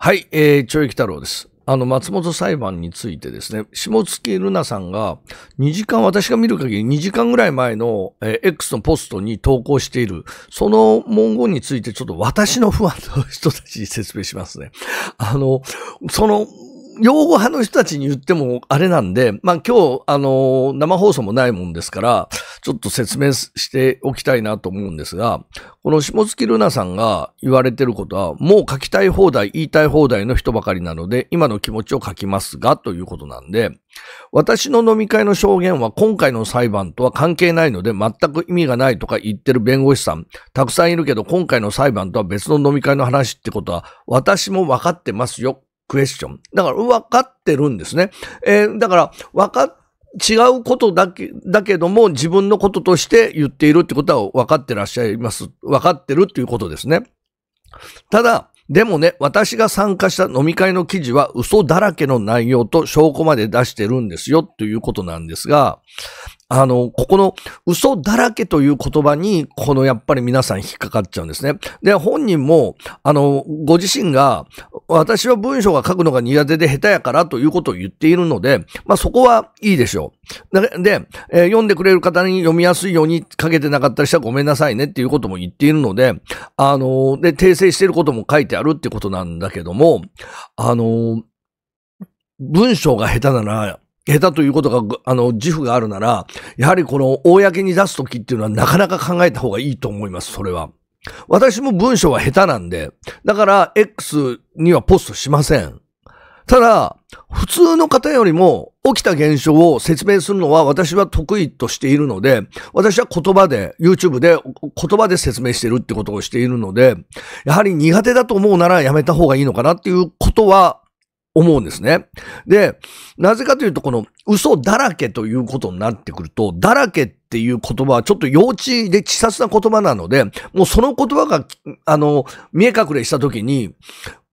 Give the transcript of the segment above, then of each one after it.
はい、えー、ちょいき太郎です。あの、松本裁判についてですね、下月ルナさんが2時間、私が見る限り2時間ぐらい前の、えー、X のポストに投稿している、その文言についてちょっと私の不安の人たちに説明しますね。あの、その用語派の人たちに言ってもあれなんで、まあ今日、あの、生放送もないもんですから、ちょっと説明しておきたいなと思うんですが、この下月ルナさんが言われてることは、もう書きたい放題、言いたい放題の人ばかりなので、今の気持ちを書きますが、ということなんで、私の飲み会の証言は今回の裁判とは関係ないので全く意味がないとか言ってる弁護士さん、たくさんいるけど今回の裁判とは別の飲み会の話ってことは私も分かってますよ。クエスチョン。だから分かってるんですね。えー、だから分か違うことだけ、だけども自分のこととして言っているってことは分かってらっしゃいます。分かってるっていうことですね。ただ、でもね、私が参加した飲み会の記事は嘘だらけの内容と証拠まで出してるんですよということなんですが、あの、ここの嘘だらけという言葉に、このやっぱり皆さん引っかかっちゃうんですね。で、本人も、あの、ご自身が、私は文章が書くのが苦手で下手やからということを言っているので、まあそこはいいでしょう。で、えー、読んでくれる方に読みやすいように書けてなかったりしたらごめんなさいねっていうことも言っているので、あの、で、訂正していることも書いてあるってことなんだけども、あの、文章が下手なら、下手ということが、あの、自負があるなら、やはりこの、公に出すときっていうのはなかなか考えた方がいいと思います、それは。私も文章は下手なんで、だから X にはポストしません。ただ、普通の方よりも起きた現象を説明するのは私は得意としているので、私は言葉で、YouTube で言葉で説明してるってことをしているので、やはり苦手だと思うならやめた方がいいのかなっていうことは思うんですね。で、なぜかというと、この嘘だらけということになってくると、だらけっていう言葉はちょっと幼稚で稚拙な言葉なので、もうその言葉が、あの、見え隠れした時に、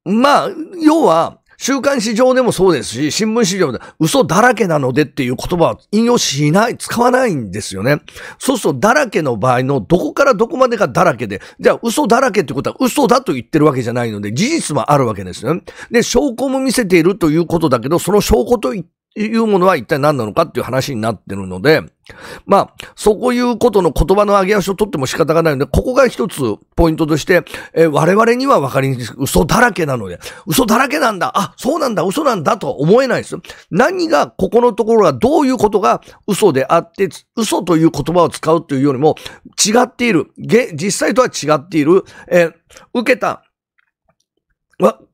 まあ、要は、週刊市場でもそうですし、新聞市場で嘘だらけなのでっていう言葉は引用しない、使わないんですよね。そうすると、だらけの場合のどこからどこまでがだらけで、じゃあ嘘だらけってことは嘘だと言ってるわけじゃないので、事実もあるわけですよね。で、証拠も見せているということだけど、その証拠というものは一体何なのかっていう話になってるので、まあ、そういうことの言葉の上げ足を取っても仕方がないので、ここが一つポイントとして、えー、我々には分かりにくい。嘘だらけなので、嘘だらけなんだ、あ、そうなんだ、嘘なんだとは思えないです。何が、ここのところはどういうことが嘘であって、嘘という言葉を使うというよりも、違っている、実際とは違っている、え受けた、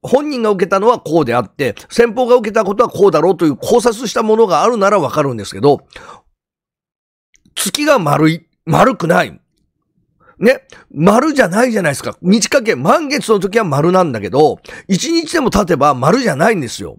本人が受けたのはこうであって、先方が受けたことはこうだろうという考察したものがあるならわかるんですけど、月が丸い、丸くない。ね、丸じゃないじゃないですか。満ち欠け、満月の時は丸なんだけど、一日でも経てば丸じゃないんですよ。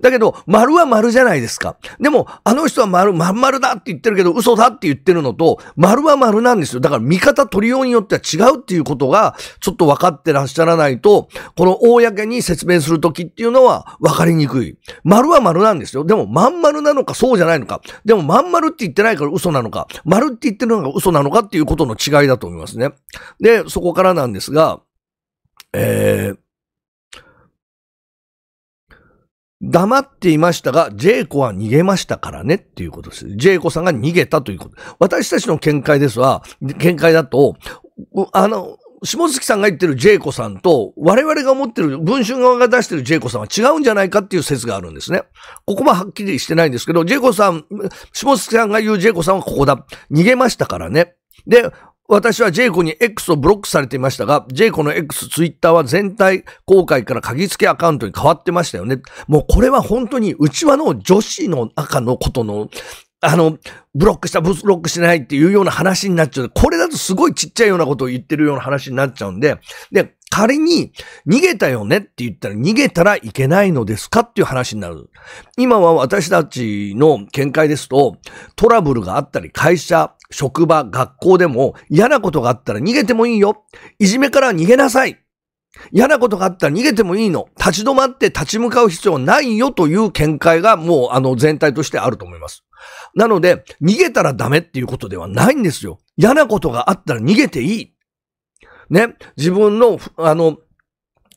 だけど、丸は丸じゃないですか。でも、あの人は丸、まん丸だって言ってるけど、嘘だって言ってるのと、丸は丸なんですよ。だから、見方取りようによっては違うっていうことが、ちょっと分かってらっしゃらないと、この公に説明するときっていうのは分かりにくい。丸は丸なんですよ。でも、まん丸なのかそうじゃないのか。でも、まん丸って言ってないから嘘なのか、丸って言ってるのが嘘なのかっていうことの違いだと思いますね。で、そこからなんですが、えー、黙っていましたが、ジェイコは逃げましたからねっていうことです。ジェイコさんが逃げたということ。私たちの見解ですは、見解だと、あの、下月さんが言ってるジェイコさんと、我々が思ってる、文春側が出してるジェイコさんは違うんじゃないかっていう説があるんですね。ここもはっきりしてないんですけど、ジェイコさん、下月さんが言うジェイコさんはここだ。逃げましたからね。で、私はジェイコに X をブロックされていましたが、ジェイコの X、ツイッターは全体公開から鍵付けアカウントに変わってましたよね。もうこれは本当に内輪の女子の中のことのあの、ブロックした、ブロックしてないっていうような話になっちゃう。これだとすごいちっちゃいようなことを言ってるような話になっちゃうんで、で、仮に逃げたよねって言ったら逃げたらいけないのですかっていう話になる。今は私たちの見解ですと、トラブルがあったり、会社、職場、学校でも嫌なことがあったら逃げてもいいよ。いじめから逃げなさい。嫌なことがあったら逃げてもいいの。立ち止まって立ち向かう必要はないよという見解がもうあの全体としてあると思います。なので、逃げたらダメっていうことではないんですよ。嫌なことがあったら逃げていい。ね。自分の、あの、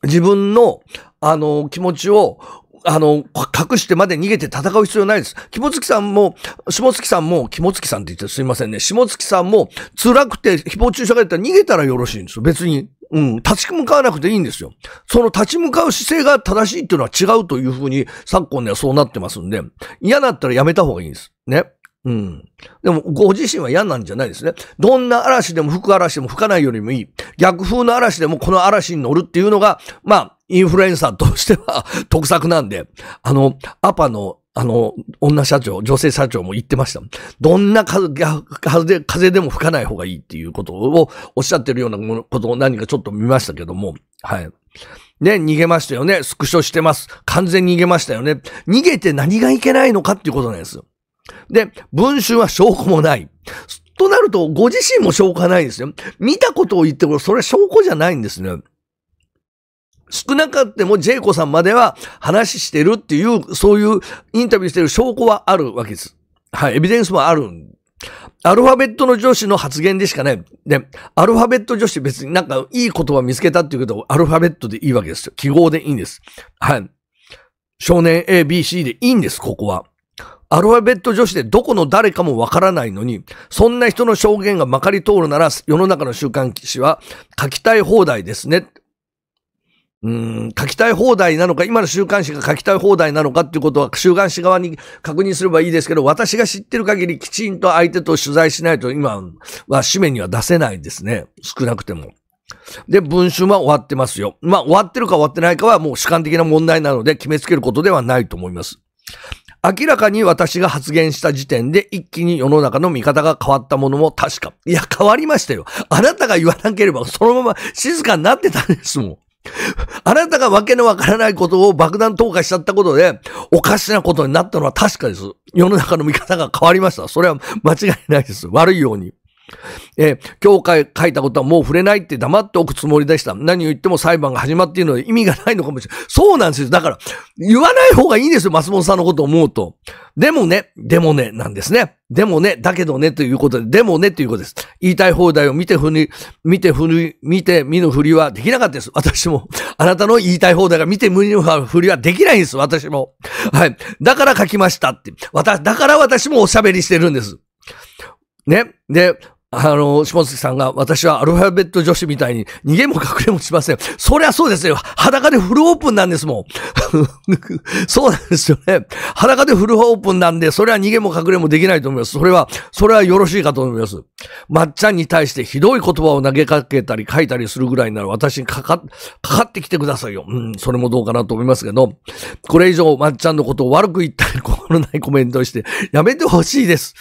自分の、あの、気持ちを、あの、隠してまで逃げて戦う必要ないです。肝月さんも、下月さんも、肝月さんって言ってすいませんね。下月さんも、辛くて誹謗中傷が出たら逃げたらよろしいんですよ。別に。うん、立ち向かわなくていいんですよ。その立ち向かう姿勢が正しいっていうのは違うというふうに昨今ではそうなってますんで、嫌だったらやめた方がいいんです。ね。うん。でも、ご自身は嫌なんじゃないですね。どんな嵐でも吹く嵐でも吹かないよりもいい。逆風の嵐でもこの嵐に乗るっていうのが、まあ、インフルエンサーとしては特 策なんで、あの、アパのあの、女社長、女性社長も言ってました。どんな風、風、風でも吹かない方がいいっていうことをおっしゃってるようなことを何かちょっと見ましたけども、はい。ね、逃げましたよね。スクショしてます。完全に逃げましたよね。逃げて何がいけないのかっていうことなんですよ。で、文春は証拠もない。となると、ご自身も証拠はないですよ。見たことを言っても、それ証拠じゃないんですね。少なかってもジェイコさんまでは話してるっていう、そういうインタビューしてる証拠はあるわけです。はい、エビデンスもあるアルファベットの女子の発言でしかない。で、アルファベット女子別になんかいい言葉見つけたっていうけど、アルファベットでいいわけですよ。記号でいいんです。はい。少年 A、B、C でいいんです、ここは。アルファベット女子でどこの誰かもわからないのに、そんな人の証言がまかり通るなら世の中の週刊誌は書きたい放題ですね。うん、書きたい放題なのか、今の週刊誌が書きたい放題なのかっていうことは、週刊誌側に確認すればいいですけど、私が知ってる限りきちんと相手と取材しないと今は紙面には出せないですね。少なくても。で、文春は終わってますよ。まあ、終わってるか終わってないかはもう主観的な問題なので決めつけることではないと思います。明らかに私が発言した時点で一気に世の中の見方が変わったものも確か。いや、変わりましたよ。あなたが言わなければそのまま静かになってたんですもん。あなたがわけのわからないことを爆弾投下しちゃったことで、おかしなことになったのは確かです。世の中の見方が変わりました。それは間違いないです。悪いように。え今教会書いたことはもう触れないって黙っておくつもりでした。何を言っても裁判が始まっているので意味がないのかもしれない。そうなんですよ。だから、言わない方がいいんですよ。松本さんのことを思うと。でもね、でもね、なんですね。でもね、だけどね、ということで、でもね、ということです。言いたい放題を見てふに、見てふに、見て見ぬふりはできなかったです。私も。あなたの言いたい放題が見て見ぬふりはできないんです。私も。はい。だから書きましたって。私、だから私もおしゃべりしてるんです。ね。で、あの、下月さんが、私はアルファベット女子みたいに逃げも隠れもしません。そりゃそうですよ。裸でフルオープンなんですもん。そうなんですよね。裸でフルオープンなんで、それは逃げも隠れもできないと思います。それは、それはよろしいかと思います。まっちゃんに対してひどい言葉を投げかけたり書いたりするぐらいなら私にかか、かかってきてくださいよ。うん、それもどうかなと思いますけど、これ以上まっちゃんのことを悪く言ったり、心ないコメントをして、やめてほしいです。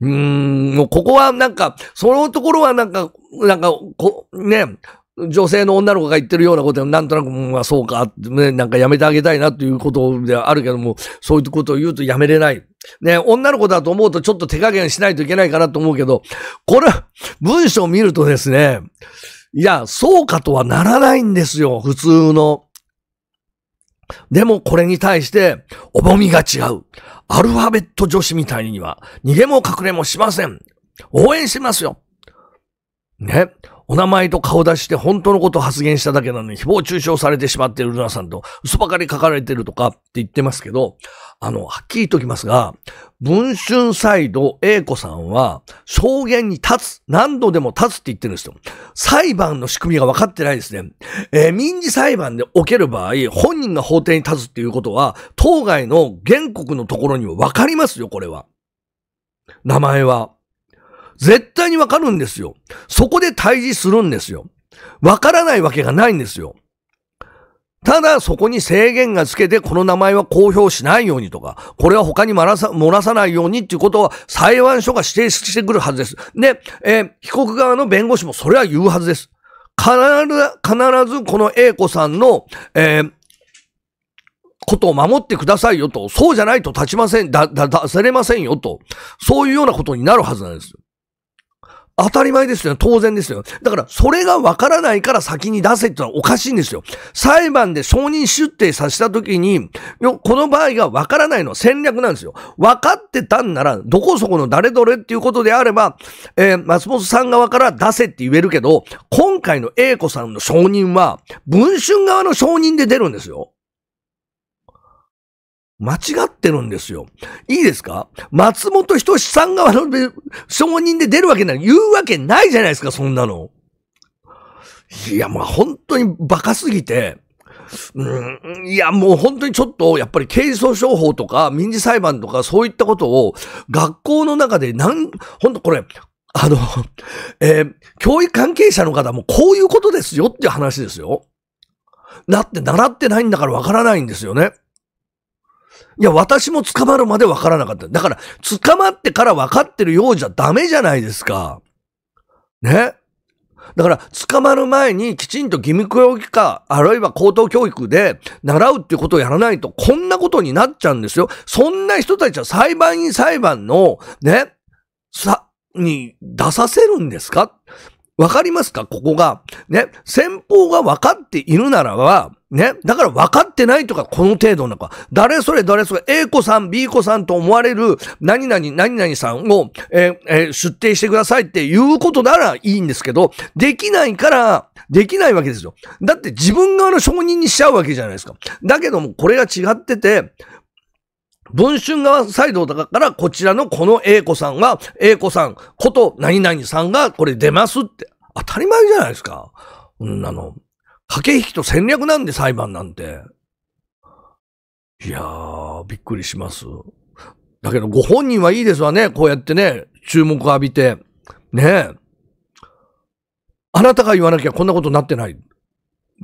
うーん、もうここはなんか、そのところはなんか、なんか、こ、ね、女性の女の子が言ってるようなことでなんとなく、まあそうか、ね、なんかやめてあげたいなということではあるけども、そういうことを言うとやめれない。ね、女の子だと思うとちょっと手加減しないといけないかなと思うけど、これ、文章を見るとですね、いや、そうかとはならないんですよ、普通の。でもこれに対して、重みが違う。アルファベット女子みたいには、逃げも隠れもしません。応援しますよ。ね。お名前と顔出して本当のことを発言しただけなのに誹謗中傷されてしまっているルナさんと嘘ばかり書かれてるとかって言ってますけど、あの、はっきり言っときますが、文春サイド A 子さんは証言に立つ、何度でも立つって言ってるんですよ。裁判の仕組みが分かってないですね。えー、民事裁判で起ける場合、本人が法廷に立つっていうことは、当該の原告のところにも分かりますよ、これは。名前は。絶対にわかるんですよ。そこで対峙するんですよ。わからないわけがないんですよ。ただ、そこに制限がつけて、この名前は公表しないようにとか、これは他に漏らさ漏らさないようにっていうことは、裁判所が指定してくるはずです。で、えー、被告側の弁護士もそれは言うはずです。必ず、必ずこの A 子さんの、えー、ことを守ってくださいよと、そうじゃないと立ちません、だ、だ、出されませんよと、そういうようなことになるはずなんです。当たり前ですよ。当然ですよ。だから、それがわからないから先に出せってのはおかしいんですよ。裁判で証人出廷させた時に、この場合がわからないのは戦略なんですよ。分かってたんなら、どこそこの誰どれっていうことであれば、えー、松本さん側から出せって言えるけど、今回の A 子さんの証人は、文春側の証人で出るんですよ。間違ってるんですよ。いいですか松本人志さんが証人で出るわけない。言うわけないじゃないですか、そんなの。いや、まあ本当にバカすぎて、うん、いや、もう本当にちょっと、やっぱり刑事訴訟法とか民事裁判とかそういったことを学校の中でなん、本当これ、あの、えー、教育関係者の方もこういうことですよっていう話ですよ。だって習ってないんだからわからないんですよね。いや、私も捕まるまでわからなかった。だから、捕まってから分かってるようじゃダメじゃないですか。ね。だから、捕まる前にきちんと義務教育か、あるいは高等教育で習うっていうことをやらないと、こんなことになっちゃうんですよ。そんな人たちは裁判員裁判の、ね、さ、に出させるんですかわかりますかここが。ね、先方が分かっているならば、ね。だから分かってないとか、この程度なんか、誰それ誰それ、A 子さん、B 子さんと思われる、何々、何々さんを、えー、えー、出廷してくださいっていうことならいいんですけど、できないから、できないわけですよ。だって自分側の承認にしちゃうわけじゃないですか。だけども、これが違ってて、文春側サイドだから、こちらのこの A 子さんは、A 子さんこと何々さんがこれ出ますって、当たり前じゃないですか。こんなの。駆け引きと戦略なんで裁判なんて。いやー、びっくりします。だけどご本人はいいですわね。こうやってね、注目を浴びて。ねえ。あなたが言わなきゃこんなことになってない。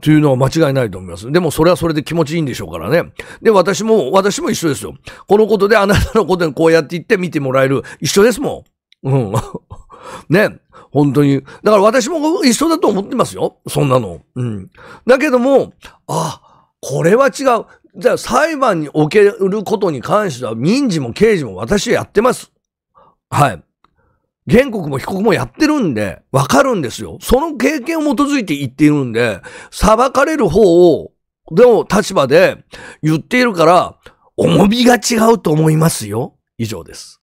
というのは間違いないと思います。でもそれはそれで気持ちいいんでしょうからね。で、私も、私も一緒ですよ。このことであなたのことにこうやって言って見てもらえる。一緒ですもん。うん。ね。本当に。だから私も一緒だと思ってますよ。そんなの。うん。だけども、あ、これは違う。じゃあ裁判におけることに関しては民事も刑事も私やってます。はい。原告も被告もやってるんで、わかるんですよ。その経験を基づいて言っているんで、裁かれる方を、でも立場で言っているから、重みが違うと思いますよ。以上です。